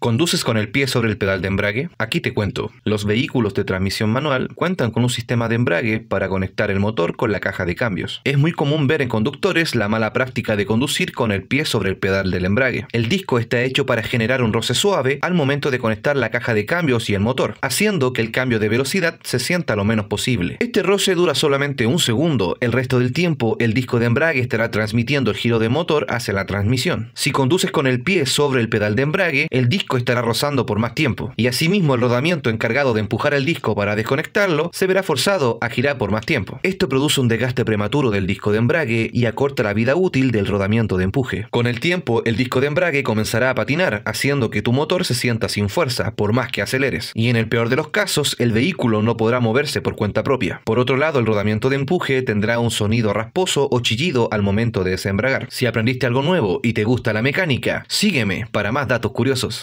¿Conduces con el pie sobre el pedal de embrague? Aquí te cuento. Los vehículos de transmisión manual cuentan con un sistema de embrague para conectar el motor con la caja de cambios. Es muy común ver en conductores la mala práctica de conducir con el pie sobre el pedal del embrague. El disco está hecho para generar un roce suave al momento de conectar la caja de cambios y el motor, haciendo que el cambio de velocidad se sienta lo menos posible. Este roce dura solamente un segundo, el resto del tiempo el disco de embrague estará transmitiendo el giro de motor hacia la transmisión. Si conduces con el pie sobre el pedal de embrague, el disco estará rozando por más tiempo, y asimismo el rodamiento encargado de empujar el disco para desconectarlo se verá forzado a girar por más tiempo. Esto produce un desgaste prematuro del disco de embrague y acorta la vida útil del rodamiento de empuje. Con el tiempo, el disco de embrague comenzará a patinar, haciendo que tu motor se sienta sin fuerza, por más que aceleres, y en el peor de los casos, el vehículo no podrá moverse por cuenta propia. Por otro lado, el rodamiento de empuje tendrá un sonido rasposo o chillido al momento de desembragar. Si aprendiste algo nuevo y te gusta la mecánica, sígueme para más datos curiosos.